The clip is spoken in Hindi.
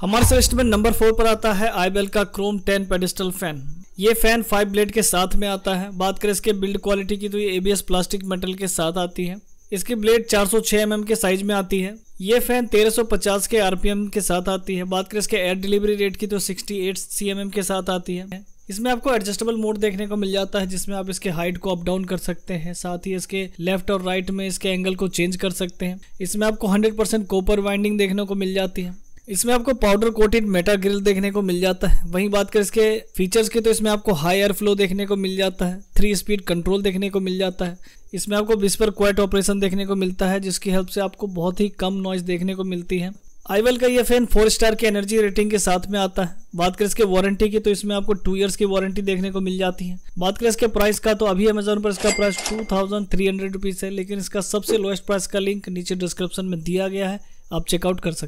हमारे सेलेक्ट में नंबर फोर पर आता है आईबेल का क्रोम टेन पेडिस्टल फैन ये फैन फाइव ब्लेड के साथ में आता है बात करें इसके बिल्ड क्वालिटी की तो ये एबीएस प्लास्टिक मेटल के साथ आती है इसकी ब्लेड 406 सौ mm के साइज में आती है ये फैन 1350 के आरपीएम के साथ आती है बात करें इसके एयर डिलीवरी रेट की तो 68 सीएमएम के साथ आती है इसमें आपको एडजस्टेबल मोड देखने को मिल जाता है जिसमें आप इसके हाइट को अप डाउन कर सकते हैं साथ ही इसके लेफ्ट और राइट में इसके एंगल को चेंज कर सकते हैं इसमें आपको 100% कॉपर वाइंडिंग देखने को मिल जाती है इसमें आपको पाउडर कोटेड मेटा ग्रिल देखने को मिल जाता है वहीं बात करें इसके फीचर्स की तो इसमें आपको हाई एयर फ्लो देखने को मिल जाता है थ्री स्पीड कंट्रोल देखने को मिल जाता है इसमें आपको बिस्पर क्वाइट ऑपरेशन देखने को मिलता है जिसकी हेल्प से आपको बहुत ही कम नॉइज देखने को मिलती है आईवेल का ये फैन फोर स्टार की एनर्जी रेटिंग के साथ में आता है बात करें इसके वारंटी की तो इसमें आपको टू इयर्स की वारंटी देखने को मिल जाती है बात करें इसके प्राइस का तो अभी अमेजोन पर इसका price two thousand three hundred rupees है लेकिन इसका सबसे लोएस्ट प्राइस का लिंक नीचे डिस्क्रिप्शन में दिया गया है आप चेकआउट कर सकते